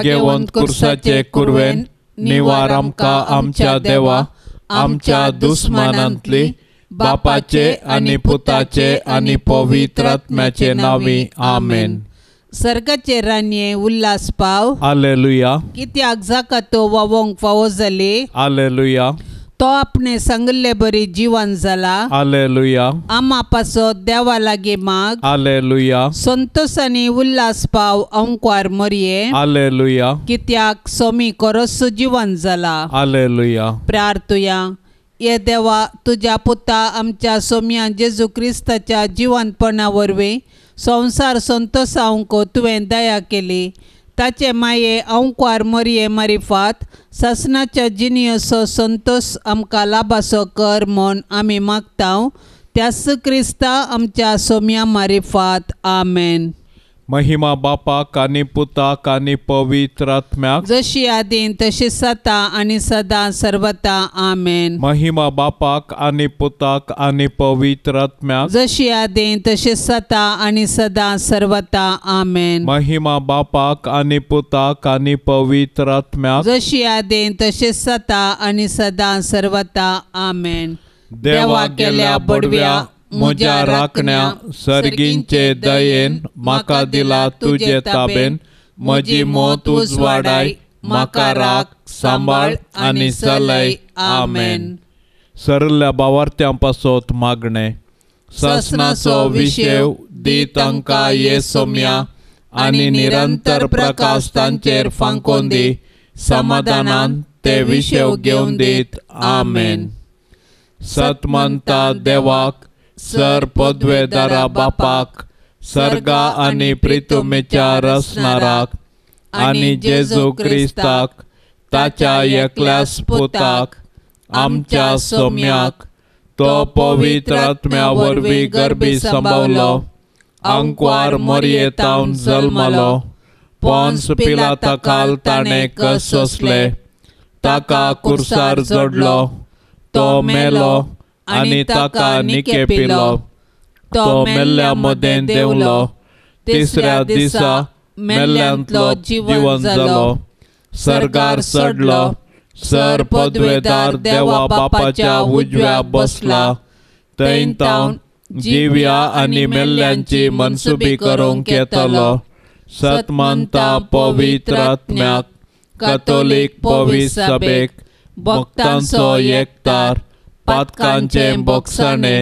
भाग्यवंत कुरसाचे कुर्वेन निवार आमका आमच्या देवा आमच्या दुस्मानांतली बापाचे आणि पुताचे आणि पवित्रात्म्याचे नावी आमेन सर्गाचे रानये उल्लास पाव आलेलुया कित्याक जाका तो वावोंक फावो झाले आलेलुया तो अपने संगले बरी जीवन जाला हालेलुया आमा पासो देवा लागी माग हालेलुया संतोष आणि उल्हास पाव अंकवार मरिये हालेलुया कित्याक सोमी करसो जीवन जाला हालेलुया प्रार्थुया ये देवा तुझ्या पुता आमच्या सोम्या जेजू क्रिस्ताच्या जिवंतपणा वरवीं संसार संतोसावंक तुवें दया केली ತಾಚೆ ಮಾಯೆ ಅಂಕಾರ ससना मरिफात शासनाच्या जिनियसो संतोष आमकां लाभाचो कर म्हण आमी मागताव त्यास क्रिस्ता आमच्या सोम्या मारिफात आमेन महिमा बापा काने पुता काने पवित्रात्म्या जशी आदीन तशी सता आणि सदा सर्वता आमेन महिमा बापाक आणि पुताक आणि पवित्रात्म्या जशी आदीन तशी सता आणि सदा सर्वता आमेन महिमा बापाक आणि पुताक आणि पवित्रात्म्या जशी आदीन तशी सता आणि सदा सर्वता आमेन देवा केल्या बडव्या म्हज्या राखण्या सर्गींचे दयेन माका दिला तुझे ताबेन म्हजी मोत उजवाडाय माका राख सांबाळ आनी सलय आमेन सरल्या बावार्थ्या पासोत मागणें ससनाचो विशेव दी ये सोम्या आनी निरंतर प्रकाश तांचेर फांकोन दी समाधानान ते घेवन दीत आमेन सतमंता देवाक सर पद्वेदारा बापाक सर्गा आणि प्रितुमेच्या रचणाराक आणि जेजू क्रिस्ताक ताच्या एकल्या पोताक आमच्या सौम्याक तो पवित्र वरवी गर्भी सांबावलो अंकवार मोरयेतावन जल्मलो पोन्स पिला तकाल ताणे कस सोसले ताका कुर्सार जोडलो तो मेलो आणि निके पिलो तो मेल्ल्या मदें देवलो तिसऱ्या दिसा मेल्ल्यांतलो जिवन जालो सरकार सडलो सर पदवेदार देवा बापाच्या उजव्या बसला थंय तावन जिव्या आनी मेल्ल्यांची मनसुबी करूंक येतलो सतमंता पवित्र आत्म्याक कतोलीक पवित्र सभेक भक्तांचो एकतार पातकांचे बोक्साने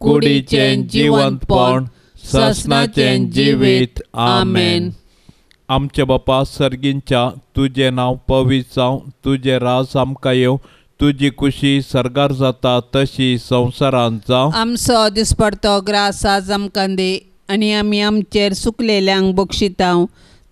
कुडीचे जिवंतपण ससनाचे जीवित आमेन आमचे बापा सर्गिंचा तुझे नाव पवित्र जावं तुझे राज आमकां तुझी खुशी सरगार जाता तशी संवसारांत जावं आमचो दिसपडतो ग्रास आज आमकां दे आनी आमी आमचेर सुकलेल्यांक बक्षितांव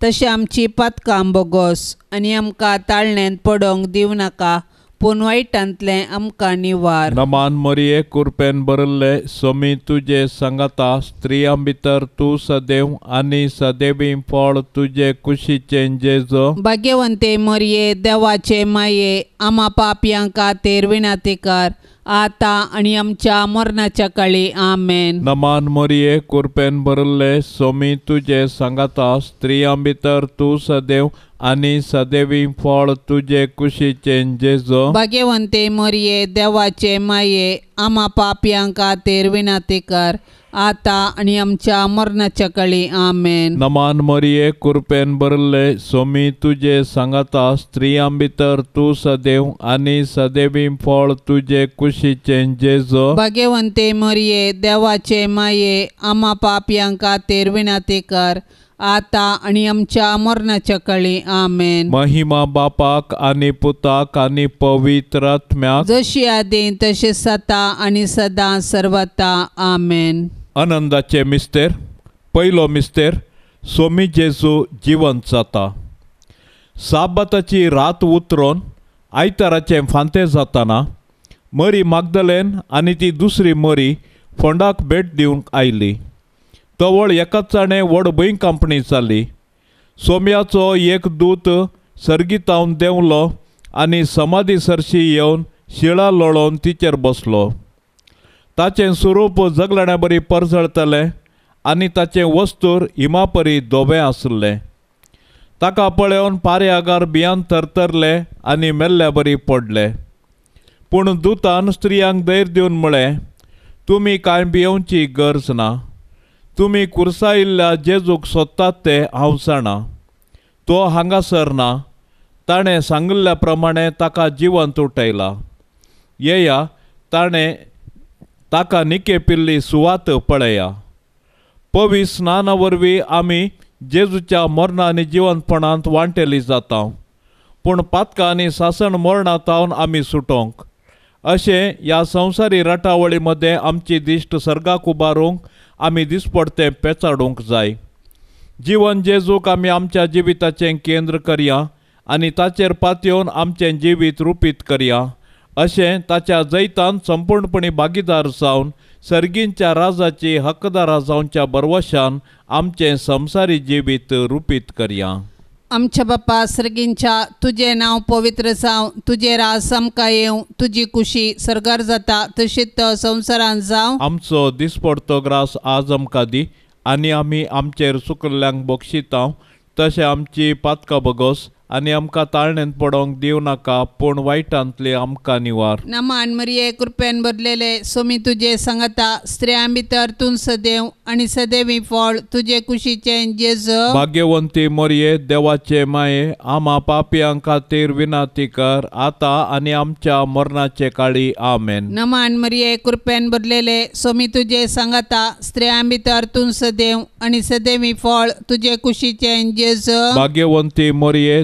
तशें आमची पातकां बोगोस आनी आमकां ताळणेंत पडोंक दिवं नाका पोनवायटांतले आमकां निवार नमान मरये कुरपेन बरल्ले समी तुजे सांगता स्त्रियां भितर तूं सदैव आनी सदैवी फळ तुजे कुशीचे जेजो भाग्यवंते मरये देवाचे माये आमा पाप्यां खातीर विनातीकार आता आणि आमच्या मरणाच्या काळी आमेन नमान मोरये कुरपेन भरले सोमी तुझे सांगाता स्त्रियां भितर तू सदैव आणि सदैवी फळ तुझे कुशीचे जेजो भाग्यवंते मोरये देवाचे माये आमा पापियां खातीर विनाती कर आता आणि आमच्या मरणाच्या काळी आमेन नमान मरिये कृपेन बरले सोमी तुझे सांगता स्त्रियां भितर तू सदैव आणि सदैवी फळ तुझे कुशीचे जेजो भगवंते मरिये देवाचे माये आमा पाप्यांका तेरविना ते कर आता आणि आमच्या मरणाच्या कळी आमेन महिमा बापाक आणि पुताक आणि पवित्र जशी आदी तशी सता आणि सदा सर्वता आमेन आनंदाचे मिस्तेर पहिलो मिस्तेर सोमी जेजू जिवंत जाता साबाताची रात उतरून आयताराचे फांतें जाताना मरी मागदलेन आनी ती दुसरी मरी फोंडाक भेट दिवंक आयली तवळ एकाच जाणें व्हड भंय कंपनी जाली सोम्याचो एक दूत सर्गितावन देंवलो आनी समाधी सरशी येवन शिळा लोळोवन तिचेर बसलो ताचे स्वरूप जगलण्या बरी परजळतले आणि ताचे वस्तूर इमापरी दोबे आसलें ताका पळेवन पाऱ्यागार बियान थरथरले आणि मेल्ल्या बरी पडले पूण दुतान स्त्रियांक धैर्य दिवन म्हळें तुम्ही कांय बियोची गरज ना तुमी कुर्सायिल्ल्या जेजूक सोदतात ते हांव जाणा तो हांगासर ना ताणें सांगिल्ल्या प्रमाणे ताका जिवंत उठयला येया ताणें ताका निके पिल्ली सुवात पळया पवी स्नाना वरवीं आमी जेजूच्या मरणांनी आनी वांटेली जाता पूण पातकां आनी सासण मरणा तावन आमी सुटोंक अशें ह्या संवसारी रटावळी मदें आमची दिश्ट सर्गाक उबारूंक आमी दिसपडते पेचाडूंक जाय जीवन जेजूक आमी आमच्या जिविताचें केंद्र करया आनी ताचेर पातयेवन आमचें जिवीत रुपीत करया असे ताच्या जैतान संपूर्णपणे भागीदार जाऊन सर्गींच्या राजाचे हक्कदारा जावच्या बरवशान आमचे संसारी जिवीत रुपीत करया आमच्या बाप्पा सर्गींच्या तुझे नाव पवित्र जावं तुझे राज समका येवं तुझी खुशी सरगार जाता तशीत संवसारान जावं आमचो दिसपडतो ग्रास आज आमकां दी आनी आमी आमचेर सुकल्ल्यांक बक्षिता तसे आमची पादका बगोस आणि आमका ताळणेन पडोंक देव नाका पूण वाईटांतले आमका निवार नम आनमरिये कृपेन बदलेले सोमी तुजे सांगता स्त्रिया भितर तूं सदेव आणि सदैवी फळ तुजे कुशीचे जेज भाग्यवंती मोरये देवाचे माये आमा पापयां खातीर विनाती कर आता आणि आमच्या मरणाचे काळी आमेन नम आनमरिये कृपेन बदलेले सोमी तुजे सांगता स्त्रिया भितर तूं सदेव आणि सदैवी फळ तुजे कुशीचे जेज भाग्यवंती मोरये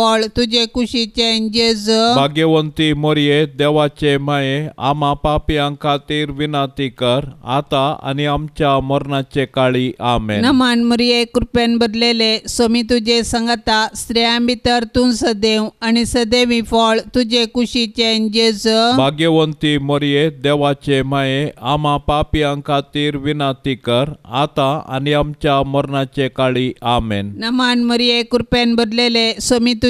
फळ तुझे कुशीचे जेज भाग्यवंती मोरये देवाचे माये आमा पापियां खातीर विनाती कर आता आणि आमच्या मरणाचे काळी आमे नमान मोरये कृपेन बदलेले सोमी तुझे संगता स्त्रियां भितर तू सदैव आणि सदैवी फळ तुझे कुशीचे जेज भाग्यवंती मोरये देवाचे माये आमा पापियां खातीर विनाती कर आता आणि आमच्या मरणाचे काळी आमेन नमान मोरये कृपेन बदलेले सोमी तुझे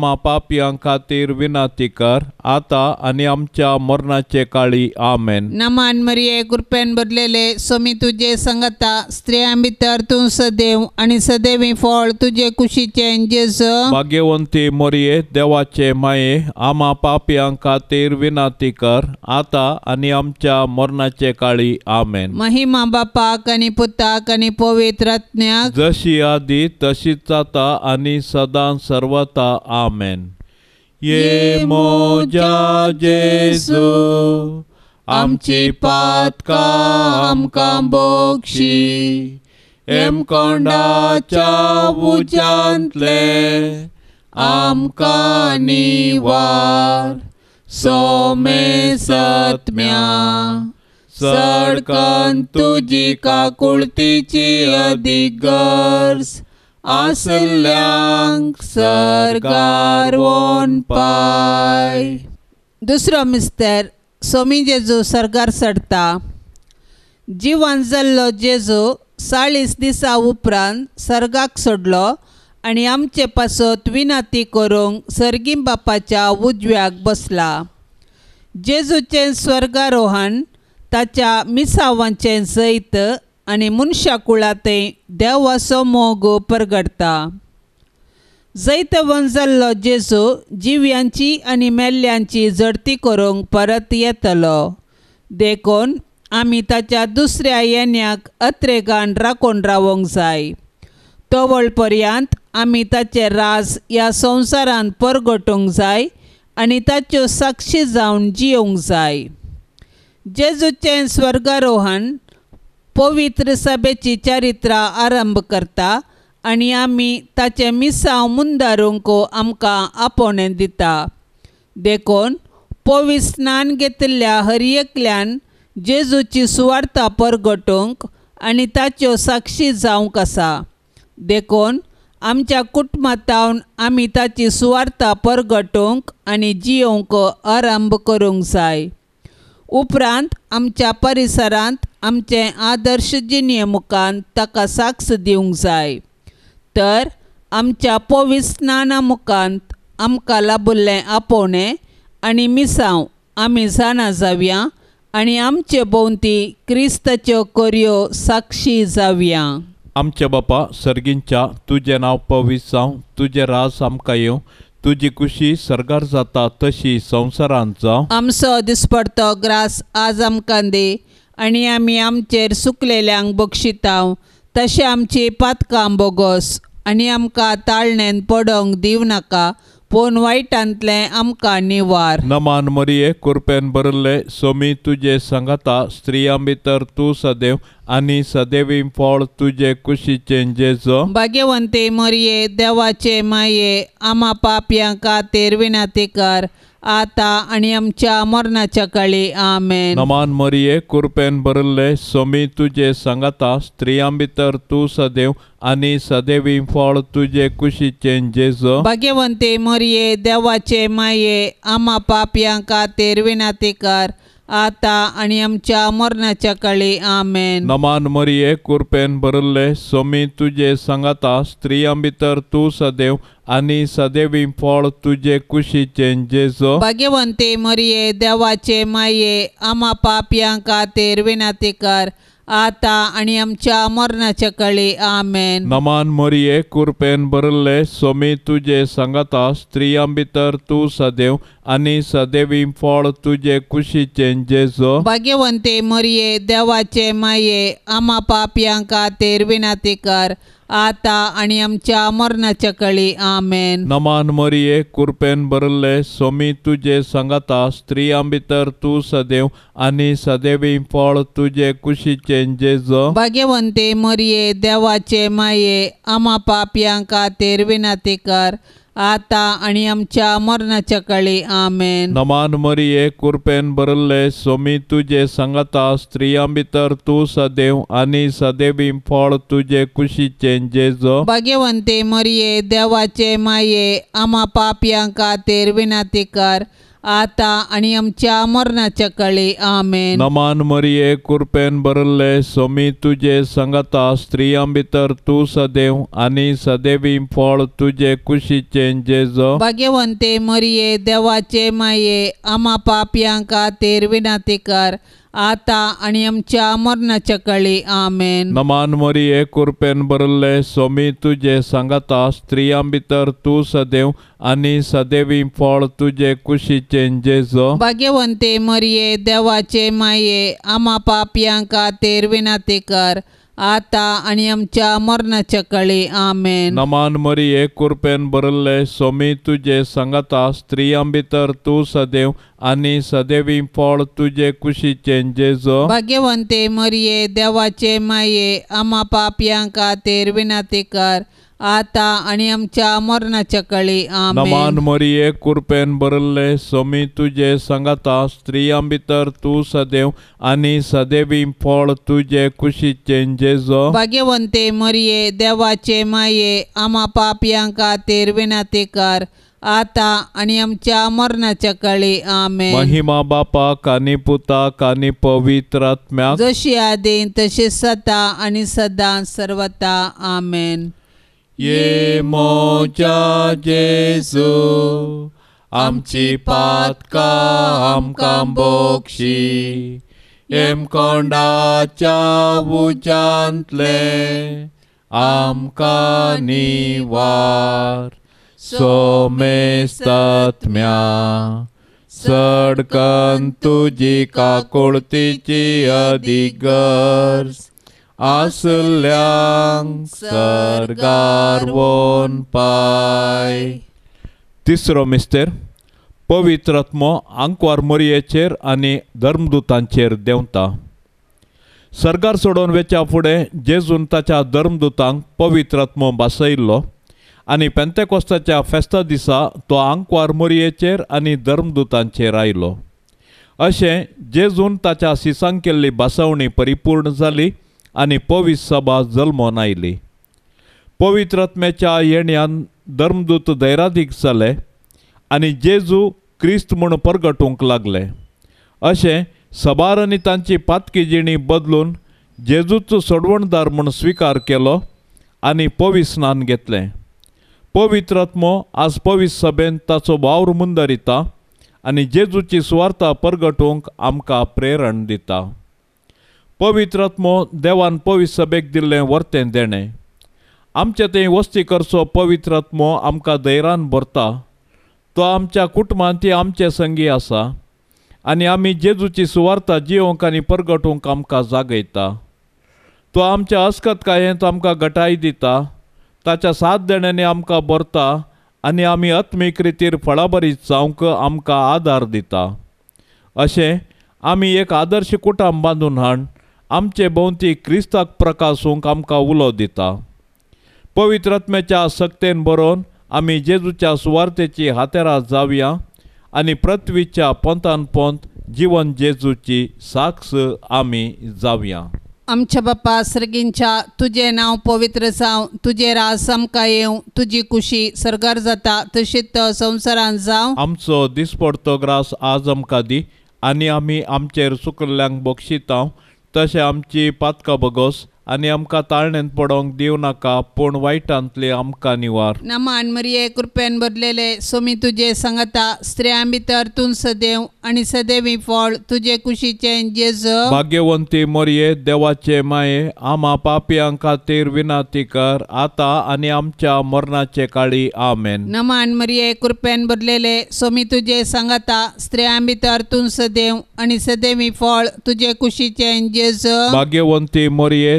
आमा पापयां खातीर विनंती कर आता आणि आमच्या मरणाचे काळी आमेन नमान मरिये कृपेन भरलेले सोमी तुझे संगता स्त्रिया भितर तू सदैव आणि सदैवी फळ तुझे कुशीचे जेस भाग्यवंती मरिये देवाचे माये आमा पापयां खातीर विनंती कर आता आणि आमच्या मरणाचे काळी आमेन महिमा बापाक आणि पुताक आणि पवित्र जशी आधी तशीच आता आणि सदा सर्वता आम Amen. ये मोजा जेसू आमची पातकां आमकां बोक्षी एमकोंडाच्या उज्यांतले आमकां निवार सोमे सत्म्या सडकन तुजी काकुळतीची अधिक गर्स सरकार sargarwon पाय दुसरो मिस्तर सोमी जेजू सरगार सरता जिवन जल्लो जेजू चाळीस दिसा उपरांत सर्गाक सोडलो आनी आमचे पासत विनाती करूंक सर्गीम बापाच्या उजव्याक बसला जेजूचें स्वर्गारोहण ताच्या मिसावांचे सयत मनशा कुळाते देवासो मोग परगडता जैत वंजल्लो जाल्लो जेजू जिव्यांची आणि मेल्ल्यांची जडती करूंक परत येतलो देखून आम्ही ताच्या दुसऱ्या येण्याक अत्रेगान राखून रावूंक जाय तोवळ पर्यंत आमी ताचे राज या संवसारांत परगटूंक जाय आनी ताच्यो साक्षी जावन जियोंक जाय जेजूचें स्वर्गारोहण पवित्र सभेची चरित्रां आरंभ करता आणि आम्ही ताचे मिसांव मुंदारूंक आमकां आपोणे दिता देखून पवित्र स्नान घेतिल्ल्या हर जेजूची सुवार्था परगटूंक आनी ताच्यो साक्षी जावंक आसा देखून आमच्या कुटुंबांतावन आमी ताची सुवार्था परगटूंक आनी जियोंक आरंभ करूंक जाय उपरांत आमच्या परिसरांत आमचे आदर्श जिणये मुखान ताका साक्ष दिवंक जाय तर आमच्या पोवी स्नाना मुखांत आमकां लाबुल्लें आपोवणें आनी मिसांव आमी जाणा जावया आनी आमचे भोंवती क्रिस्ताच्यो कोरयो साक्षी जावया आमच्या बापा सर्गींच्या तुजें नांव पवीस जावं तुजें राज आमकां येवं तुजी खुशी सरगार जाता तशी संवसारांत जावं आमचो दिसपडतो ग्रास आज आमकां दे आणि आमी आमचेर सुकलेल्यांक बक्षिताव तशें आमची पातकां बोगोस आनी आमकां ताळणेन पडोंक नाका पोन वायटांतले आमकां निवार नमान मरिये कुरपेन भरल्ले सोमी तुजे सांगाता स्त्रियां भितर तूं सदैव आनी सदैवी फळ तुजे कुशीचे जेजो भाग्यवंते मरिये देवाचे माये आमा पापयां खातीर विनातीकार आता आणि आमच्या मरणाच्या काळी आमेन नमान मरिये कुरपेन भरले सोमी तुझे सांगता स्त्रियां भितर तू सदैव आणि सदैवी फळ तुझे कुशीचे जेज भाग्यवंते मरिये देवाचे माये आमा पाप्यां का विनाती कर आता आणि आमच्या मरणाच्या काळी आमेन नमान मरिये कुरपेन भरले सोमी तुझे सांगता स्त्री भितर तू सदैव आणि सदैवी फळ तुझे कुशीचे जेजो भाग्यवंते मरिये देवाचे माये आमा पाप्यां तेर विनाती कर आता आणि आमच्या मरणाच्या कळे आमेन नमान मरिये कुरपेन बरले सोमी तुझे सांगता स्त्रियां भितर तू सदैव आणि सदैवी फळ तुझे कुशीचे जेजो भाग्यवंते मरिये देवाचे माये आमा पापयांका तेरविना कर आता आणि आमच्या मरणाच्या कळी आमेन नमान मरिये कुर्पेन बरले सोमी तुझे सांगता स्त्रियां आंबितर तू सदैव आणि सदैवी फळ तुझे कुशीचे जेज भाग्यवंते मरिये देवाचे माये आमा पापियांका तेरविना ते आता आणि आमच्या मरणाच्या काळी आमेन नमान मरिये कुरपेन बरल्ले सोमी तुझे सांगता स्त्रियां भितर तू सदैव आणि सदैवी फळ तुझे कुशीचे चेंजेज। भाग्यवंते मरिये देवाचे माये आमा पापयां खातीर विनाती कर आता आणि आमच्या मरणाच्या काळी आमेन नमान मरिये कुरपेन बरले सोमी तुझे स्त्रियां भितर तू सदैव आणि सदैवी फळ तुझे कुशीचे जेज भाग्यवंते मरिये देवाचे माये आमा पापयांका तेर ते कर आता आणि आमच्या मरणाच्या काळी आमेन नमान मोरी कुरपेन बरले सोमी तुझे सांगता स्त्रियां भितर तू सदैव आणि सदैवी फळ तुझे कुशीचे जो भाग्यवंते मरिये देवाचे माये आमा पापयांका तेरविना विनाते कर आता आणि आमच्या मरणाच्या काळी आमेन नमान एक कुरपेन बरल्ले सोमी तुझे सांगता स्त्रियां भितर तू सदैव आणि सदैवी फळ तुझे कुशीचे जेजो भाग्यवंते मरिये देवाचे माये आमा पापियां का विनाती कर आता आणि आमच्या मरणाच्या कळी नमान मरिये कुरपेन बरले सोमी तुझे सांगता स्त्रियां भितर तू सदैव आणि सदैवी फळ तुझे खुशीचे जेजो भाग्यवंते मरिये देवाचे माये आमा पापयांका तेर विनातेकार आता आणि आमच्या मरणाच्या कळी आमे महिमा बापा कानी पुता कानी पवित्र जशी आदीन तशी सता आणि सदा सर्वता आमेन ये मोचा जेसू आमची पात्कामका बक्षी एमकॉडाच्या उज्यांत आमका नी वार सोमे सात्म्या सडकन तुझी काकुळतीची अधिगर्स aselyang सर्गारवोन पाय तिसरो मिस्टेर पवित्रत्मो आंकवार मोरयेचेर आनी धर्मदूतांचेर देंवता सरकार सोडून वेच्या फुडें जेजून ताच्या धर्मदूतांक पवित्रत्मो भासयिल्लो आनी पेंतेकोस्ताच्या फेस्ता दिसा तो आंकवार मोरयेचेर आनी धर्मदुतांचेर आयलो अशें जेजून ताच्या सिसांक केल्ली भासवणी परिपूर्ण जाली आणि पवित्र सभा जल्मोन आयली पवित्रात्म्याच्या येण्यान धर्मदूत दैरादीक जाले आणि जेजू क्रिस्त म्हूण परगटूंक लागले असे सभार आणि तांची पातकी जिणी बदलून जेजूचो सोडवणदार म्हूण स्वीकार केलो आणि पवित्र स्नान घेतले पवित्रात्मो आज पवित्र सभेन ताचो वावर मुंदरिता आणि जेजूची स्वार्था परगटूंक आमकां प्रेरण दिता पवित्रात्मो देवान पवी सभेक दिल्लें वर्तें देणें आमचे थंय वस्ती करचो पवित्रत्मो आमकां दैरान भरता तो आमच्या कुटुंबांती ती आमचे संगी आसा आनी आमी जेजूची सुवार्ता जिवंक आनी परगटूंक आमकां जागयता तो आमच्या अस्कतकायेंत आमकां गटाय दिता ताच्या साथ देण्याने आमकां भरता आनी आमी आत्मीक रितीर फळाबरी जावंक आमकां आदार दिता अशें आमी एक आदर्श कुटुंब बांदून हाण आमचे भोवती क्रिस्ताक प्रकासूंक आमकां उलो दिता पवित्र सक्तेन बरोवन आमी जेजूच्या सुवार्थेची हातेरा जावया आनी पृथ्वीच्या पोंतान पोंत जीवन जेजूची साक्ष आमी जावया आमच्या बापा सर्गींच्या तुजें नांव पवित्र जावं तुजे राज आमकां येवं तुजी खुशी सरगार जाता तशीच तो संवसारान जावं आमचो दिसपडतो ग्रास आज आमकां दी आनी आमी आमचेर सुकल्ल्यांक बक्षितांव तशें आमची पातकां बगोस आनी आमकां ताळणेन पडोंक दिव नाका पूण वायटांतली आमकां निवार नम मरिये कृपेन बदलेले सोमी तुजे सांगता स्त्रियां भितर तूं सदेव आनी सदेवी फळ तुजे कुशीचे जेज भाग्यवंती मरिये देवाचे माये आमा पापयां खातीर विनाती कर आतां आनी आमच्या मरणाचे काळी आमेन नम मरिये कृपेन बदलेले सोमी तुजे सांगता स्त्रियां भितर तूं सदेव आनी सदेवी फळ तुजे कुशीचे जेज भाग्यवंती मरिये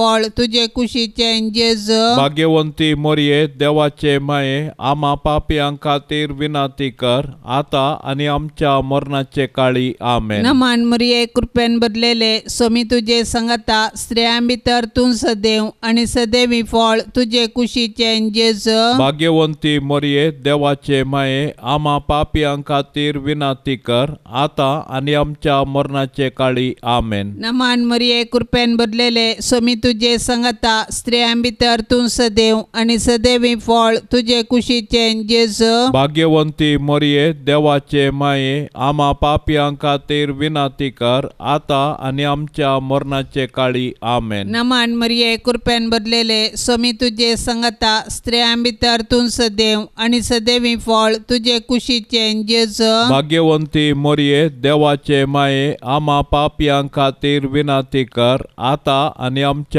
फळ तुझे कुशीचे जेज भाग्यवंती मोरये देवाचे माये आमा पापियां खातीर विनाती कर आता आणि आमच्या मरणाचे काळी आमे नमान मोरये कृपेन बदलेले सोमी तुझे सांगता स्त्रियां भितर तू सदेव आणि सदैवी फळ तुझे कुशी जेज भाग्यवंती मोरये देवाचे माये आमा पापियां खातीर विनाती कर आता आणि आमच्या मरणाचे काळी आमेन नमान मोरये कृपेन बदलेले सोमी तुझे तुझे संगता स्त्रिया भितर तू सदैव आणि सदैवी फळ तुझे कुशीचे जेस भाग्यवंती मोरये देवाचे माये आमा पापियां खातीर विनाती कर आता आणि आमच्या मरणाचे काळी आमेन नमान मरिये कृपेन बदलेले स्वामी तुझे संगता स्त्रियां भितर तू सदैव आणि सदैवी फळ तुझे कुशीचे जेस भाग्यवंती मोरये देवाचे माये आमा पापियां खातीर विनाती कर आता आणि आमच्या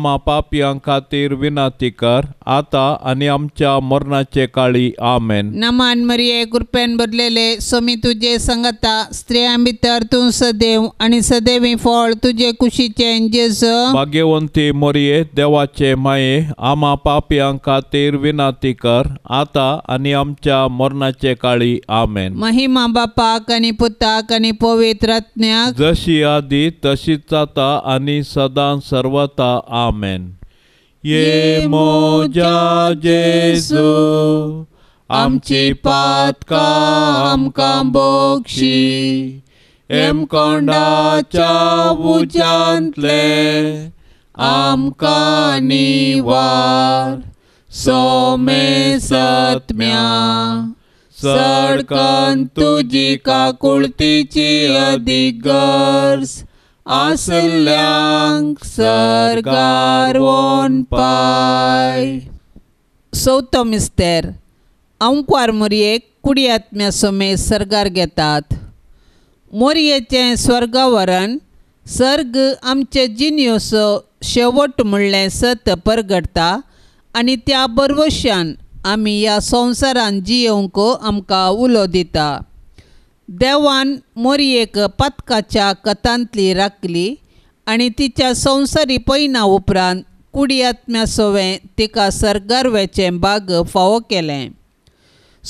आमा पापियां खातीर विनाती कर आता आणि आमच्या मरणाचे काळी आमेन नमान मरिये कृपेन भरलेले सोमी तुझे संगता स्त्रियां भितर तू सदैव आणि सदैवी फळ तुझे कुशीचे जेस भाग्यवंती मोरये देवाचे माये आमा पापियां खातीर विनाती कर आता आणि आमच्या मरणाचे काळी आमेन महिमा बापाक आणि पुताक आणि पवित्र जशी आधी तशीच आता आणि सदां सर्वता आम Amen. E moja Jesu, amci patka amkam bokshi, em kondacha vujantle, amka nivar, some satmya. सडकन तुझी काकुळतीची अधिक गर्स सरकार Sargarwon पाय सौथ मिस्तेर कुवार मोरयेक कुडियात्म्या सोमे सरकार घेतात मोरयेचें स्वर्गावरण सर्ग आमचे जिनयोचो शेवट म्हणलें सत परगडता आनी त्या बरवश्यान आमी ह्या संवसारान जियेवंक आमकां उलो दिता देवान मोरयेक पातकाच्या कथांतली राखली आणि तिच्या संवसारी पैना उपरांत कुडियात्म्या सोवें तिका सर्गारवेचें बाग फावो केलें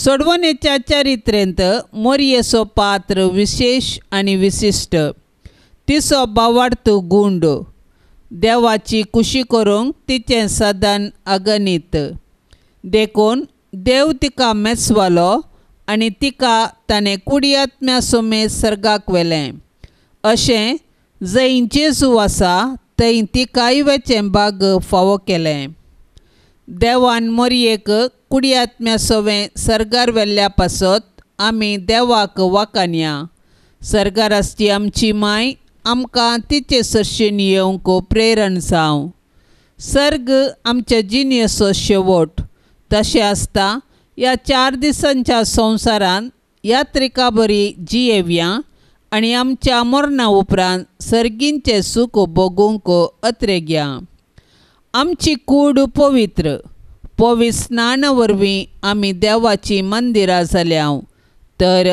सोडवणेच्या चरित्रेंत मोरयेचो पात्र विशेष आणि विशिश्ट तिचो बावार्थ गुंड देवाची कुशी करूंक तिचें सदन अगणित देखून देव तिका मेसवालो आनी तिका ताणें कुडियात्म्या सोमेत सर्गाक व्हेलें अशें जंय जेजू आसा थंय तिकाय वेचेंबाग फावो केलें देवान मोरयेक कुडियात्म्या सोवे सर्गार व्हेल्ल्या पासत आमी देवाक वाकान्या सरकार आसची आमची माय आमकां तिचे सर्शेन येवंक प्रेरण जावं सर्ग आमच्या जिणेचो शेवट तशें आसता या चार दिसांच्या संवसारांत यात्रिका बरी जी येवया आनी आमच्या मरणा उपरांत सर्गींचे सुख भोगूंक अत्रे घ्या आमची कूड पवित्र पवी स्नान वरवीं आमी देवाची मंदिरां जाल्याव तर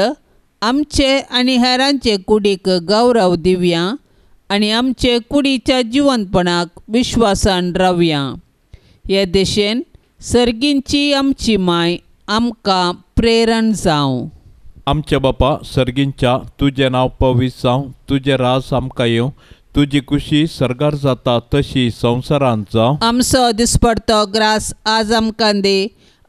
आमचे आनी हेरांचे कुडीक गौरव दिव्या आनी आमचे कुडीच्या जिवनपणाक विश्वासान रावया हे दिशेन सर्गींची आमची माय आमकां प्रेरण जावं आमच्या बापा सर्गींच्या तुजें नांव पवीस जावं तुजें रास आमकां येवं तुजी खुशी सरगार जाता तशी संवसारांत जावं आमचो दिसपडतो ग्रास आज आमकां दे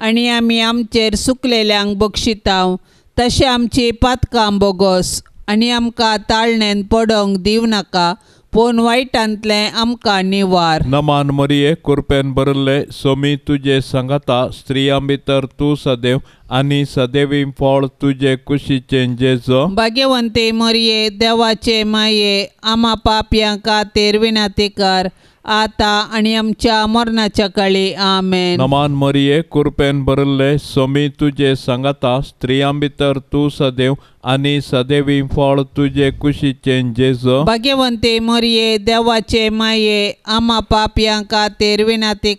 आनी आमी आमचेर सुकलेल्यांक बक्षितांव तशें आमची पातकां बोगोस आनी आमकां ताळणेन पडोंक दिवं नाका पण वाईटांतले आमकां निवार नमान मरिये कुरपेन बरले सोमी तुजे सांगता स्त्रियां भितर तूं सदैव आनी सदैवी फळ तुजे कुशीचे जेजो भाग्यवंती मरिये देवाचे माये आमा पापयां खातीर विनातीकार आता आणि आमच्या मरणाच्या काळी आमेन नमान मरिये कुरपेन भरले सोमी तुझे सांगता स्त्रियां भितर तू सदैव आणि सदैवी फळ तुझे कुशीचे जेज भाग्यवंते मरिये देवाचे माये आमा पाप्यां तेरविना ते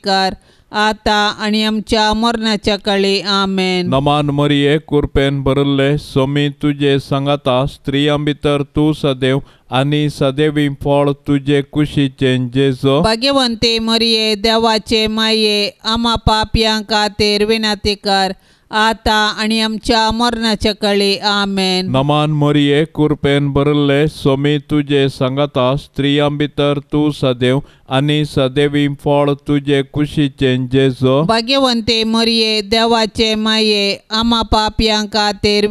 आता आणि आमच्या मरणाच्या काळी आमेन नमान मरिये कुरपेन भरले सोमी तुझे सांगता स्त्री भितर तू सदैव आणि सदैवी फळ तुझे कुशीचे जेजो भाग्यवंते मरिये देवाचे माये आमा पाप्यां खातीर विनाती कर आता आणि आमच्या अमरणाच्या काळी आमेन नमान मरिये कुरपेन बरले सोमी तुझे सांगता स्त्रियां भितर तू सदैव आणि सदैवी फळ तुझे कुशीचे जेजो भाग्यवंते मरिये देवाचे माये आमा पापयांका तेर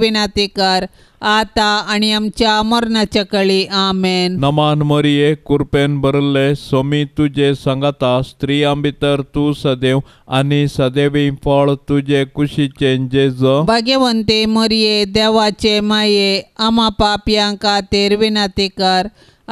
आता आणि आमच्या मरणाच्या कळी आमेन नमान मरिये कुर्पेन बरले सोमी तुझे सांगाता स्त्रियां भितर तू सदैव आणि सदैवी फळ तुझे कुशीचे जेज भाग्यवंते मरिये देवाचे माये आमा पापयांका का विनाती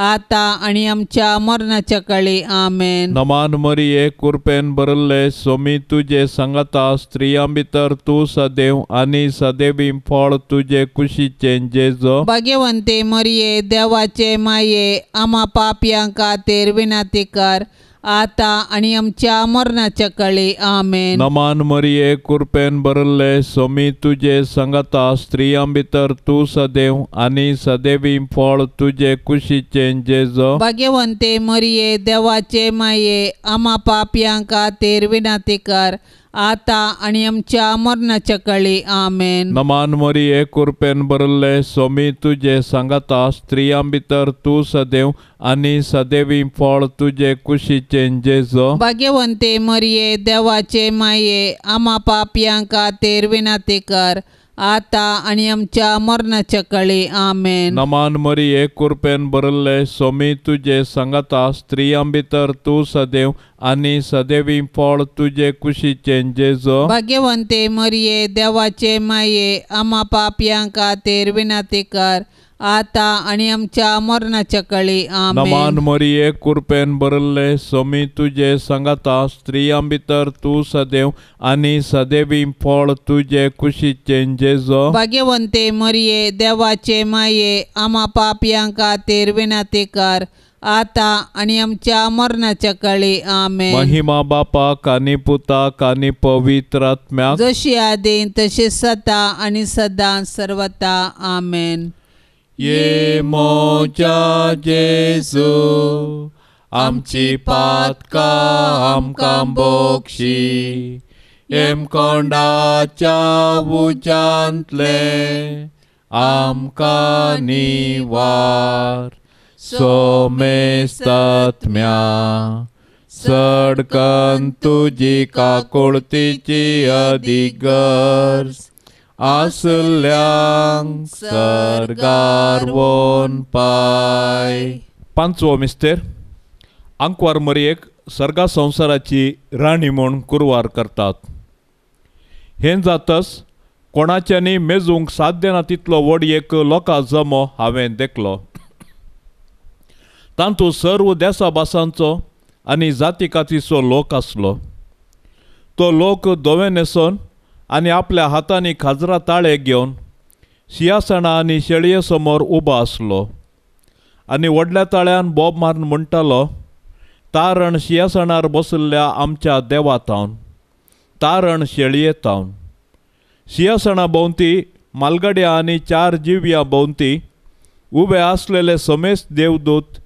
आता आणि आमच्या मरणाच्या काळी आमेन नमान मरिये कुर्पेन बरले सोमी तुझे सांगता स्त्रियां भितर तू सदैव आणि सदैवी फळ तुझे कुशीचे जेजो भाग्यवंते मरिये देवाचे माये आमा पापयांका खातीर विनाती कर आता आणि आमच्या मरणाच्या काळी आमेन नमान मरिये कृपेन बरले सोमी तुझे संगता स्त्रियां भितर तू सदैव आणि सदैवी फळ तुझे कुशी जेज भाग्यवंते मरिये देवाचे माये आमा पाप्यांका तेर विनाती कर आता आणि आमच्या मरणाच्या आमेन नमान मोरी कुर्पेन कुरपेन बरले सोमी तुझे सांगता स्त्रियां भितर तू सदैव आणि सदैवी फळ तुझे कुशीचे जेजो भाग्यवंते मरिये देवाचे माये आमा पापयांका तेरविना विनाते आता आणि आमच्या मरणाच्या काळी आमेन नमान मरी एक कुरपेन बरल्ले सोमी तुझे सांगता स्त्रियां भितर तू सदैव आणि सदैवी फळ तुझे कुशीचे जेजो भाग्यवंते मरिये देवाचे माये आमा पापयांका तेर कर आता आणि आमच्या मरणाच्या कळी नमान मरिये कुरपेन बरल्ले समी तुझे सांगता स्त्रियां भितर तू सदैव आणि सदैवी फळ तुझे खुशी जो भाग्यवंते मरिये देवाचे माये आमा पापियां का विनाते कर आता आणि आमच्या मरणाच्या कळी आमे महिमा बापा कानी पुता कानी पवित्र जशी आदीन तसे सता आणि सदा सर्वता आमेन ये मोचा Jesu, आमची पातका आमकां बोक्षी एमकोंडाच्या उज्यांतले आमकां निवार सोमेस्तात्म्या सडकन तुजी काकुळतीची अधिगर्स Asliang Sargarwon पाय पांचवो मिस्तेर आंकवार एक सर्गा संसाराची राणी म्हूण कुरवार करतात हे जातस कोणाच्यानी मेजूंक साध्य ना तितलो व्हड एक लोका जमो हांवें देखलो तांतू सर्व देसाभासांचो आनी जाती कातीचो लोक आसलो तो लोक दोवे न्हेसोन आणि आपल्या हातांनी खाजरा ताळे घेऊन सिंहासणा आणि शेळये समोर उबो आसलो आनी ताळ्यान बॉब मारून म्हणटालो तारण सिंहासणार बसल्या आमच्या देवा तारण शेळये तावन सिंहासणा भोंवती मालगड्या आणि चार जिवया भोंवती उभे असलेले समेस देवदूत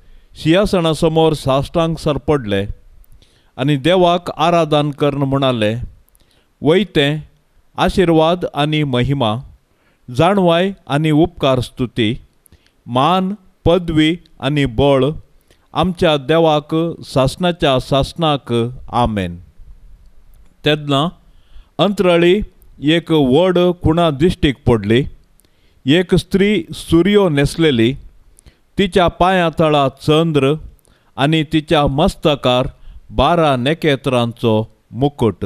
सिंहासणा समोर सरपडले आणि देवाक आराधन कर्ण म्हणाले वैते आशीर्वाद आणि महिमा जाणवाय आणि उपकार स्तुती मान पदवी आणि बळ आमच्या देवाक सासनाच्या सासनाक आमेन तेदना अंतराळी एक व्हड कुणा दिश्टीक पडली एक स्त्री सुर्यो नेसलेली तिच्या पाया तळा चंद्र आणि तिच्या मस्तकार बारा नेकेत्रांचो मुकुट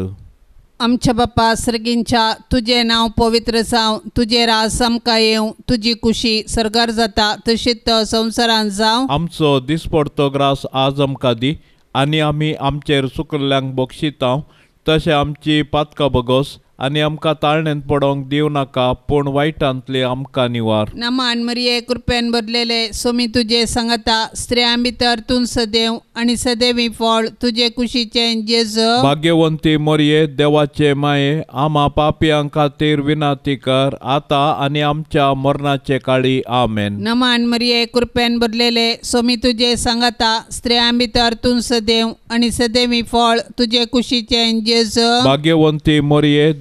आमच्या बाप्पा सर्गींच्या तुझे नाव पवित्र जाव तुझे राज समका येऊ तुझी खुशी सरगार जाता तशीत तो संवसारान जाव आमचो दिसपडतो ग्रास आज आमकां दी आनी आमी आमचेर सुकल्ल्यांक बक्षिता तशें आमची पातका बगोस आणि आमका ताळणेन पडोंक देऊ नका पूण वाईटांतले आमका निवार नमा ಅಣ್ಮರಿಯೇ कृपेन बदलेले सोमी तुझे संगता स्त्रिया भितर तूं सदेव आणि सदैवी फळ तुझे कुशीचे जेज भाग्यवंती मोरये देवाचे माये आमा पापयां खातीर विनाती कर आता आणि आमच्या मरणाचे काळी आमेन नमा ಅಣ್ಮರಿಯೇ कृपेन बदलेले सोमी तुझे संगता स्त्रिया भितर तूं सदेव आणि सदैवी फळ तुझे कुशीचे जेज भाग्यवंती मोरये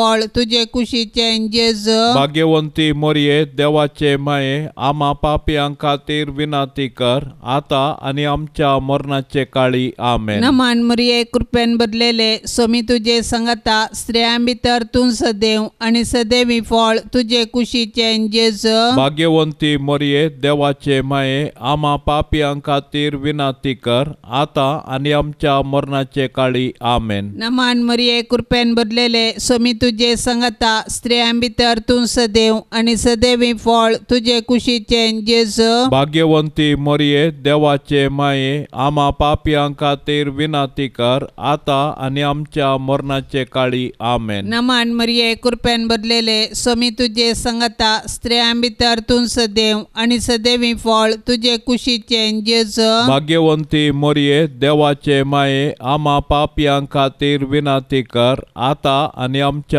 फळ तुझे कुशीचे जेज भाग्यवंती मोरये देवाचे माये आमा पापियां खातीर विनाती कर आता आणि आमच्या मरणाचे काळी आमे नमान मोरये कृपेन बदलेले सोमी तुझे संगता स्त्रियां भितर तू सदैव आणि सदैवी फळ तुझे कुशीचे जेज भाग्यवंती मोरये देवाचे माये आमा पापियां खातीर विनाती कर आता आणि आमच्या मरणाचे काळी आमेन नमान मोरये कृपेन बदलेले सोमी तुझे तुझे संगता स्त्रियां भितर तू सदैव आणि सदैवी फळ तुझे कुशीचे जेस भाग्यवंती मरिये देवाचे माये आमा पापियांका खातीर विनाती कर आता आणि आमच्या मरणाचे काळी आमेन नमान मरिये कृपेन बदलेले स्वामी तुझे संगता स्त्रियां भितर तू सदैव आणि सदैवी फळ तुझे कुशीचे जेस भाग्यवंती मरिये देवाचे माये आमा पापयां खातीर विनाती कर आता आणि आमच्या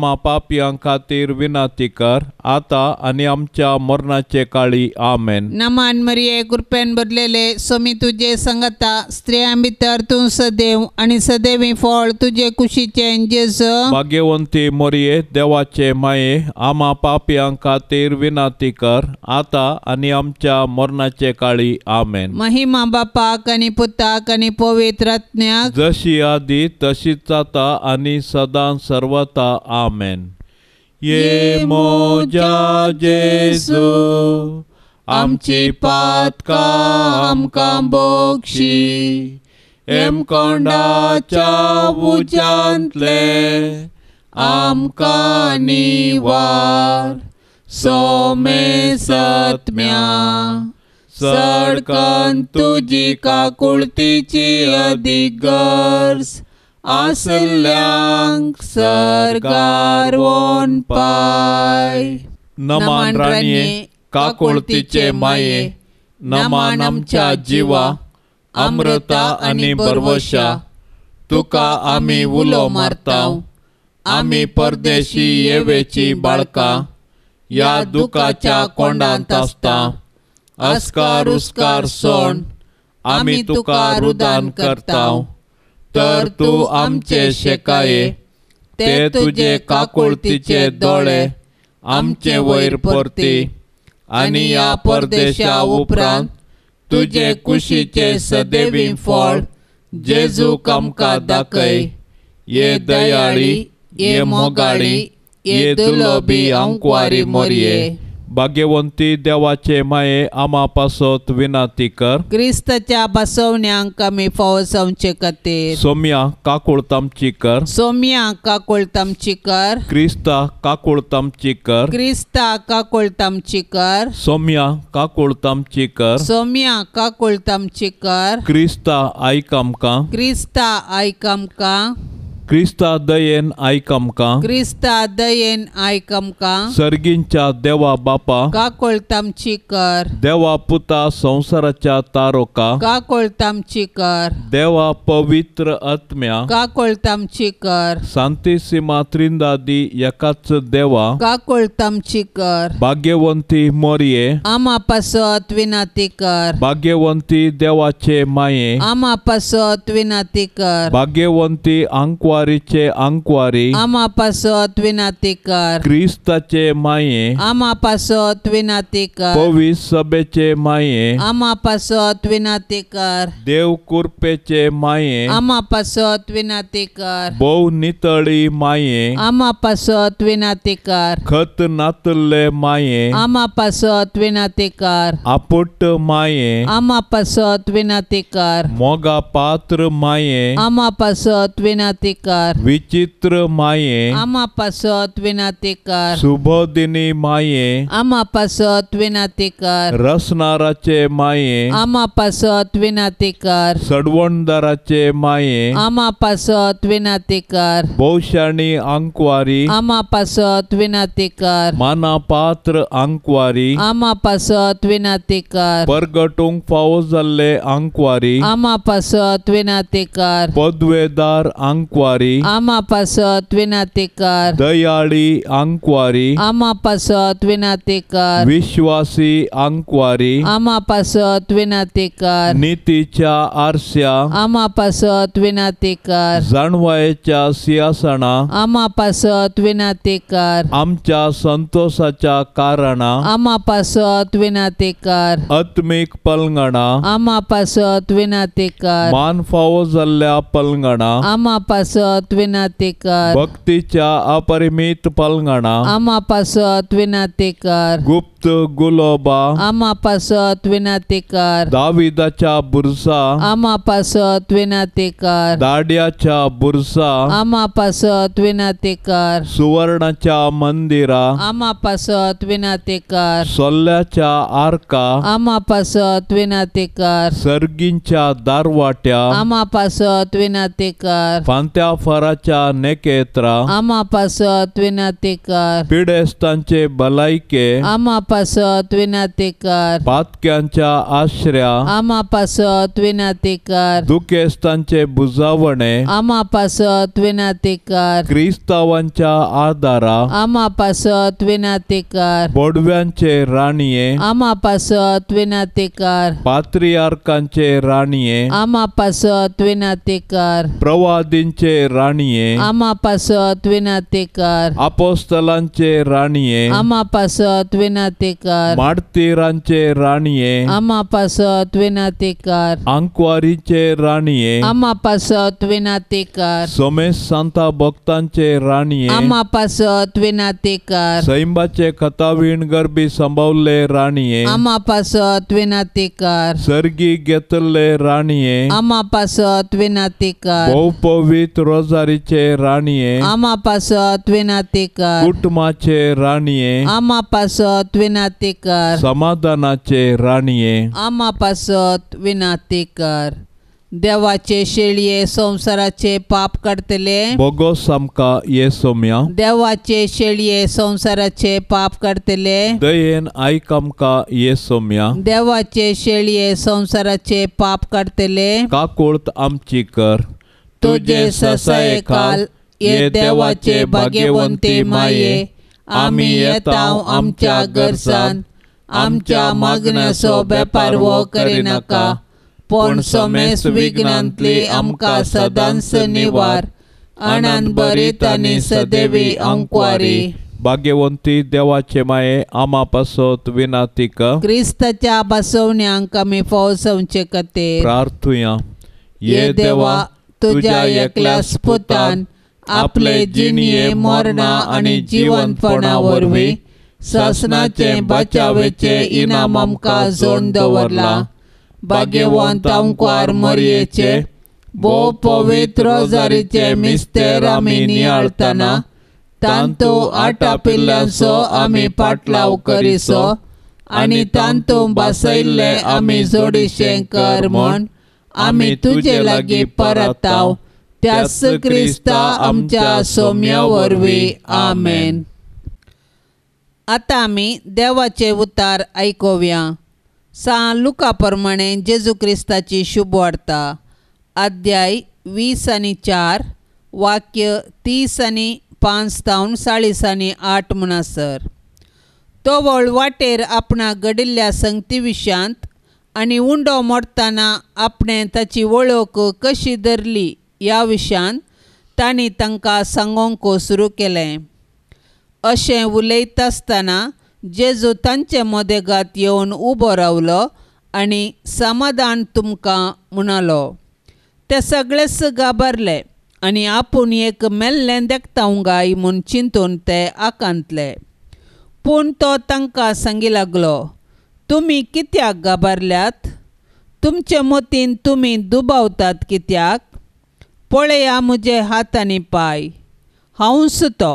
आमा पापयां खातीर विनंती कर आता आणि आमच्या मरणाचे काळी आमेन नमान मरिये कृपेन भरलेले सोमी तुझे संगता स्त्रिया भितर तू सदैव आणि सदैवी फळ तुझे कुशीचे जेस भाग्यवंती मरिये देवाचे माये आमा पापयां खातीर विनंती कर आता आणि आमच्या मरणाचे काळी आमेन महिमा बापाक आणि पुताक आणि पवित्र जशी आधी तशीच आता आणि सदां सर्वता आम Amen. ये मोजा जेसू आमची पातकां आमकां बोक्षी एमकोंडाच्या उज्यांतले आमकां निवार सोमे सत्म्या सडकन तुजी काकुळतीची अधिक गर्स ஆசல்யாங் पाय नमान नमानराणे काकोळतीचे माये नमान आमच्या जिवा अमृता आणि बर्वशा तुका आम्ही उलो मारताव आम्ही परदेशी येवेची बाळका या दुकाच्या कोंडांत आसता अस्कार उस्कार सोण आम्ही तुका रुदान करताव तर तू आमचे शेकाये ते तुझे काकुळतीचे दोळे आमचे वैर परती आणि या परदेशा उपरांत तुझे कुशीचे सदैवी फळ जेजू कमका दाखय ये दयाळी ये मोगाळी ये दुलोबी अंकवारी मोरये भाग्यवंती देवाचे माये आमा पासत विनाती कर क्रिस्तच्या बसवण्या कमी फवसवचे सोम्या काकुळ तामची कर सोम्या काकुळ तामची कर क्रिस्ता काकुळ तामची कर क्रिस्ता काकुळ कर सोम्या काकुळ तामची कर सोम्या काकुळ कर क्रिस्ता आई आमकां क्रिस्ता आई క్రీస్తాదయేన్ दयेन క్రీస్తాదయేన్ ఐకంక सर्गींच्या देवा बापा काकोळतामची कर देवा पुता संसाराच्या तारोका काकोळतामची कर देवा पवित्र आत्म्या काकोळतामची कर शांती सीमा त्रिंदादी एकाच देवा काकोळतामची कर भाग्यवंती मोरये आमापासत विनाती कर भाग्यवंती देवाचे माये आमापासत विनाती कर भाग्यवंती आंकवा अंकवारी पासत पासोत् कर क्रिस्ताचे माये आमपास सभेचे माये आमपास कर देव कृपेचे माये पासत पासोत कर बहु नितळी माये आम्पास कर खत नातले माये पासत पासोत कर आपुट माये आम्पास कर मोगा पात्र माये आम्हापासत विनातीकार विचित्र माये மாயே ஆமா माये सुबोधिनी माये மாயே कर रसनाराचे माये आमा कर सडवणदाराचे माये आमा पासत कर अंकवारी आमा पासत कर माना पात्र अंकवारी आमा पासत कर परगटूंक झाले अंकवारी आमा पासत कर पदवेदार अंकवारी आम्हापासत विनाते कार दयाडी अंक्वारी आमपास विश्वासी अंकवारी आम्हा विनाकार नितीच्या आरश्या आम पासत विनात जाणवयाच्या सिंहासना आमापास विनात आमच्या संतोषाच्या कारणा आम्हापासत विनाते आत्मिक पलंगणा आम्हापासत विनातकार मान झाल्या झालंगणा आम्हात आमापासत भक्तीच्या अपरिमित पलंगणा आमापासत विनंती कर गुप्त गुलोबा आमापासत विनातिकाराविदाचा बुरसा आमपास विनातिकार बुरसा आम्हापासना आम्हापासनात सोल्याच्या आरका आमापासत विनातिकार सर्गीच्या दारवाट्या आमापास विनातिकार फांत्या फाराच्या नेकेत्रा आमापासत विनातिकार बिडेस्तांचे भलायके आमा आमापासत विनंती कर पातक्यांच्या आश्रया आमापासत विनंती कर दुखेस्तांचे बुजावणे आमापासत क्रिस्तावांच्या आधारा आमापासत विनंती कर बोडव्यांचे राणीये आमापासत विनंती कर पात्रियार्कांचे राणीये आमापासत विनंती प्रवादींचे राणीये आमापासत विनंती कर अपोस्तलांचे राणीये आमापासत विनातेकर मार्तेरांचे रानिये अम्मा पसत विनातेकर अंकुआरीचे रानिये अम्मा पसत विनातेकर समेस संता भक्तांचे रानिये अम्मा पसत विनातेकर सैंबाचे कथावीण गर्भी संभवले रानिये अम्मा पसत विनातेकर सर्गी गेतले रानिये अम्मा पसत विनातेकर बहुपवित रोजारीचे रानिये अम्मा पसत विनातेकर कुटमाचे रानिये अम्मा पसत विना विनती कर समाधानाचे राणीये आमापासत पासत कर देवाचे शेळये संसाराचे पाप करतले बोगो समका ये सोम्या देवाचे शेळये संसाराचे पाप करतले दयेन आई कमका ये सोम्या देवाचे शेळये संसाराचे पाप करतले काकुळत आमची कर तुझे ससाये काल ये देवाचे भाग्यवंती माये आम्ही येता आमच्या गरसान आमच्या मागण्याचो बेपारवो करिनाका पूण समेस विघ्नांतली आमकां सदांस निवार आनंद बरीत आनी सदेवी अंकवारी भाग्यवंती देवाचे माये आमा पासोत विनाती क्रिस्तच्या बसवण्यांक आमी फौसवचे कते प्रार्थुया ये देवा तुज्या एकल्या स्पुतान आपले जिनिये मरणा आणि जिवनपणावरवी शासनाचे बचावेचे इनाम आमकां जोण दवरला भाग्यवंत आमकांर मरयेचे बो पवित्र जारीचे मिस्तेर आमी नियाळतना तांतो आटा पिल्ल्यांचो आमी पाटलाव करीसो आनी तांतू बसयल्ले आमी जोडीशें कर म्हूण आमी तुजे लागीं परताव त्यास क्रिस्ता आमच्या सौम्या वरवी आमेन आता आम्ही देवाचे उतार ऐकूया सा लुका जेजू ख्रिस्ताची शुभ वार्ता अध्याय वीस आणि चार वाक्य तीस आणि पांच तावन चाळीस आणि आठ म्हणासर तो वळ वाटेर आपणा घडिल्ल्या संगती विशांत आणि उंडो मोडताना आपणें ताची वळख कशी धरली ह्या विशयान तांणी तांकां को सुरू केलें अशें उलयता आसतना जेजू तांचे मोदेगात येवन उबो रावलो आनी समाधान तुमकां म्हणलो ते सगळेच घाबरले आनी आपूण एक मेल्लें देखता गाय म्हूण चिंतून ते आकांतले पूण तो तांकां सांगी लागलो तुमी कित्याक घाबरल्यात तुमचे मतीन तुमी दुबावतात कित्याक पळया म्हजे हात आनी पाय हांव सुतो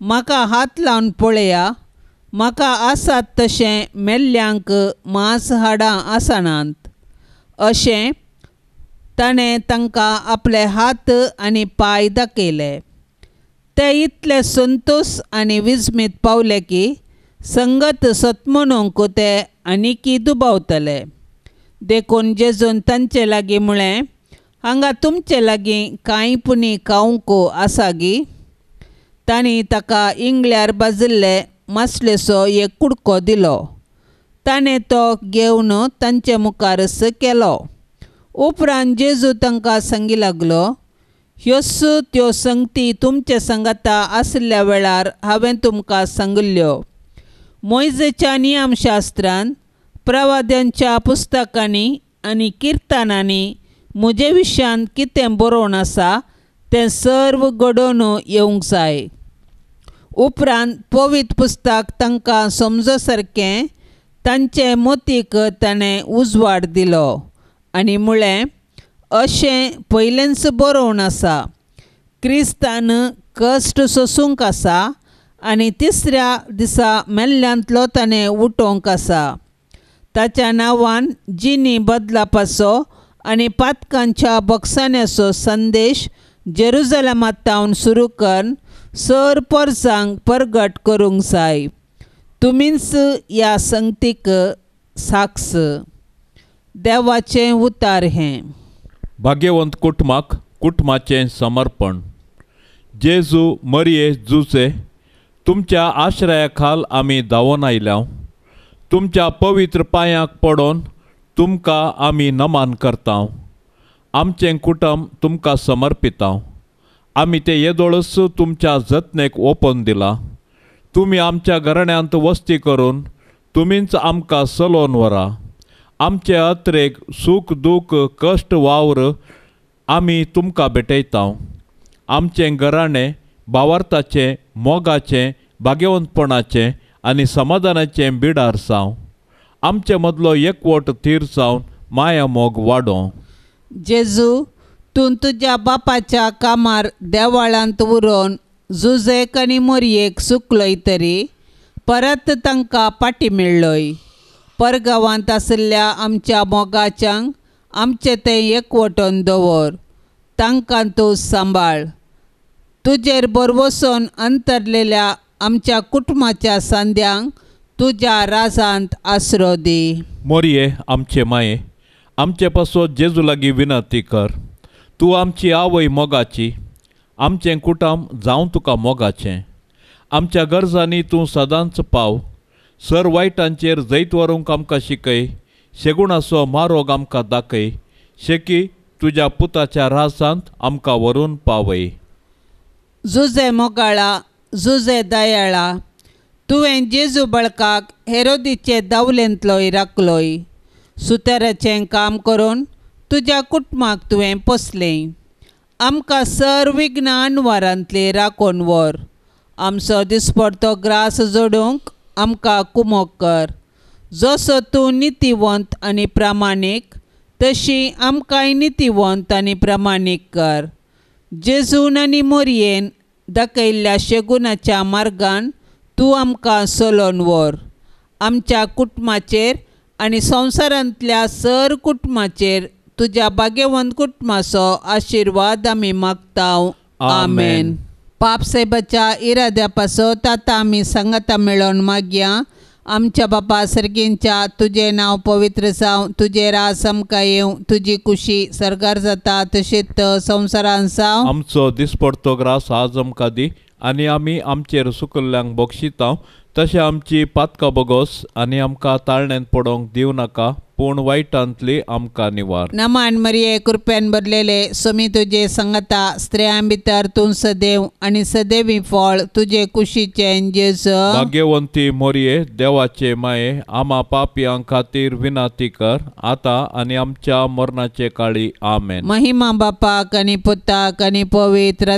म्हाका हात लावन पळया म्हाका आसात तशें मेल्ल्यांक मांस हाडां आसनांत अशें ताणें तांकां आपले हात आनी पाय दाखयले ते इतले संतोश आनी विस्मीत पावले की संगत सत्मनूंक ते की दुबावतले देखून जेजून तांचे लागीं म्हळें हंगा ತುಮಚೆ ಲಗಿ ಕಾಯಿ ಪುನಿ ಕಾವಂಕು ಆಸಾಗಿ ತಾನಿ ತಕ ಇಂಗ್ಳ್ಯಾರ್ मसलेसो ಮಸ್ಲೆಸೋ ये कुडको दिलो ताणें तो घेवन तांचे मुखारस केलो उपरांत जेजू तांकां सांगी लागलो ह्योस त्यो संगती तुमचे संगाता आसल्या वेळार हांवें तुमकां सांगिल्ल्यो मोयजेच्या नियमशास्त्रान प्रवाद्यांच्या पुस्तकांनी आनी किर्तनांनी म्हजे विशयान कितें बरोवन आसा तें सर्व घडोवन येवंक जाय उपरांत पवित पुस्तक तांकां समज सारकें तांचे मतीक ताणें उजवाड दिलो आनी म्हळें अशें पयलेंच बरोवन आसा क्रिस्तान कश्ट सोसूंक आसा आनी तिसऱ्या दिसा मेल्ल्यांतलो ताणें उठोवंक आसा ताच्या नांवान जिनी बदलापाचो आणि पातकांच्या बक्सान्याचो संदेश जेरुजलमात तावन सुरू करून सर परसांक परगट करूंक जाय तुमीच या संगतीक साक्ष देवाचे उतार हे भाग्यवंत कुटुंबाक कुटुंबाचें समर्पण जेजू मरिये जुचे तुमच्या आश्रयाखाल आम्ही धावून आयल्या तुमच्या पवित्र पांयांक पडून तुमकां आमी नमान करता आमचें कुटुंब तुमकां समर्पितां आमी ते येदोळच तुमच्या जतनेक ओपन दिला तुमी आमच्या घराण्यांत वस्ती करून तुमीच आमकां चलोवन व्हरा आमचे अत्रेक सुख दूख कश्ट वावर आमी तुमकां भेटयता आमचें घराणें भावार्थाचें मोगाचें भाग्यवंतपणाचें आनी समाधानाचें बिडार साव आमच्या मदलो एकवट तिरसावन माया मोग वाडो जेजू तूं तुज्या बापाच्या कामार देवाळांत उरोन जुजेक आनी मोरयेक सुकलोय तरी परत तांकां पाटी मेळ्ळोय परगांवांत आशिल्ल्या आमच्या मोगाच्यांक आमचें तें एकवटोन दवर तांकां तूं सांबाळ तुजेर बरवसोन अंतरलेल्या आमच्या कुटुंबाच्या सांद्यांक तुझ्या राजांत आसरो दे मोरये आमचे माये आमचे पासो जेजू लागी विनंती कर तूं आमची आवय मोगाची आमचें कुटुंब जावं तुका मोगाचें आमच्या गरजांनी तूं सदांच पाव सर वायटांचेर जैत व्हरूंक आमकां शिकय शेगुणाचो मारोग आमकां दाखय शेकी तुज्या पुताच्या रासांत आमकां व्हरून पावय जुजे मोगाळा जुजे दयाळा तुवें जेजू बळकाक हेरोदीचे दवलेंतलो राखलोय सुताराचें काम करून तुज्या कुटुंबाक तुवें पोसलें आमकां सर विज्ञान वारांतले राखून वर आमचो दिसपडतो ग्रास जोडूंक आमकां कुमोक कर जसो तूं नितीवंत आनी प्रामाणीक तशी आमकांय नितीवंत आनी प्रामाणीक कर जेजून आनी मोरयेन दाखयल्ल्या शेगुनाच्या मार्गान तू आमकां चलोन व्हर आमच्या कुटुंबाचेर आनी संवसारांतल्या सर कुटुंबाचेर तुज्या बागेवंत कुटुंबाचो आशिर्वाद आमी मागता आमेन पाप साहेबाच्या इराद्या पासो ताता आमी सांगता मेळोन मागया आमच्या बापा सर्गींच्या तुजें नाव पवित्र जावं तुजे रास आमकां येवं तुजी खुशी सरकार जाता तशेंच संवसारान साव आमचो दिसपडतो ग्रास आज आमकां दी आणि आम्ही आमचे सुकल्ल्यांक बक्षितांव तशें आमची पातकां बगोस आनी आमकां ताळण्यान पडोंक दिवं नाका ಪೂರ್ಣವಾಯ್ಟಂತ್ಲಿ आमकां निवार नमान मरिये कृपेन ಬದಲೇಲೆ ಸೊಮಿ ತುಜೆ संगता स्त्रिया भितर तू सदैव आणि सदैवी फळ तुझे कुशीचे जेस भाग्यवंती मोरये देवाचे माये आमा पापियां खातीर विनाती कर आता आणि आमच्या मरणाचे काळी आमेन महिमा बापाक आणि पुताक आणि पवित्र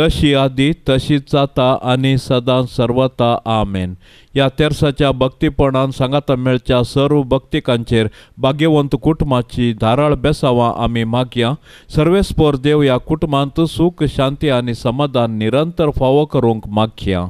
जशी आधी तशीच जाता आणि सदा सर्वता आमेन या तेरसाच्या भक्तीपणान सांगाता मेळच्या सर्व भक्तिकांचेर भाग्यवंत कुटुंबाची धाराळ बेसावा आम्ही मागया सर्वेस्पर देव या कुटुंबांत सुख शांती आणि समाधान निरंतर फावो करूंक मागया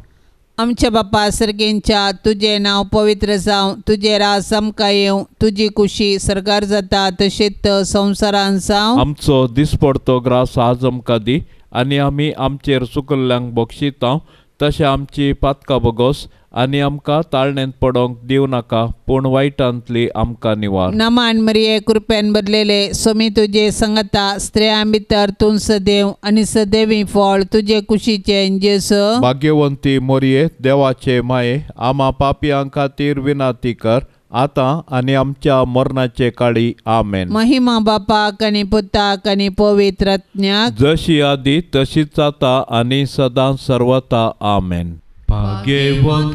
आमच्या बापा सर्गेंच्या तुझे नाव पवित्र जावं तुझे राज समका येऊ तुजी खुशी सरकार जाता तशेत संवसारान जावं आमचो दिसपडतो ग्रास आज आमकां दी आनी आमी आमचेर चुकल्ल्यांक बक्षिता तशें आमची पातका बगोस आनी आमकां ताळणेंत पडोंक दिवं नाका पूण वायटांतली आमकां निवार नमान मरिये कृपेन बदलेले सोमी तुझे संगता स्त्रियां भितर तूं सदेव आनी सदैवी फळ तुजे कुशीचे जेस भाग्यवंती मोरये देवाचे माये आमा पापियां खातीर विनाती कर आता आणि आमच्या मरणाचे काळी आमेन महिमा बापा कनी पुता कनी पवित्रज्ञा जशी आधी तशीच आता आणि सदा सर्वता आमेन पागेवन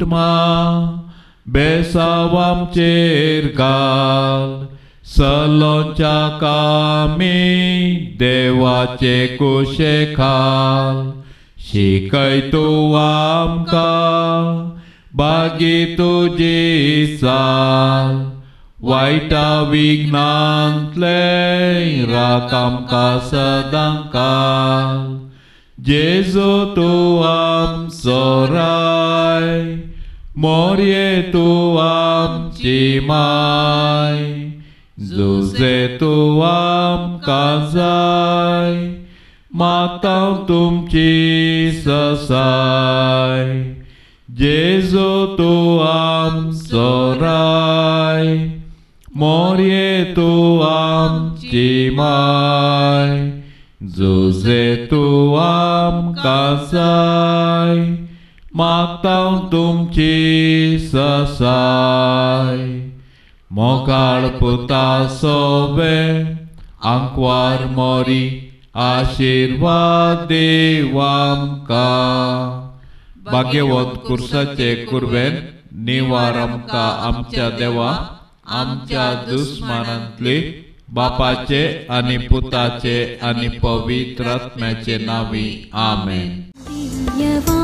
बेसाव बेसावामचेर काल सलोच्या कामी देवाचे कुशे खाल तू आमका Bagi Bagito sal, Waita wignan tlei rakam kasadangkal Jesu tuam sorai Morie tuam cimai Zuze tuam kazai Matau tum sasai जेजो तो आम सोराय मोरे तो आमची माय जो जे तो आमकासय मागता तुमची ससाय मोकाल पुता सोबे आंकवार मोरी आशीर्वाद देवाम का भाग्यवत कुर्साचे कुर्वेन निवार आमकां आमच्या देवा आमच्या दुस्मानांतले बापाचे आणि पुताचे आणि पवित्रात्म्याचे नावी आमेन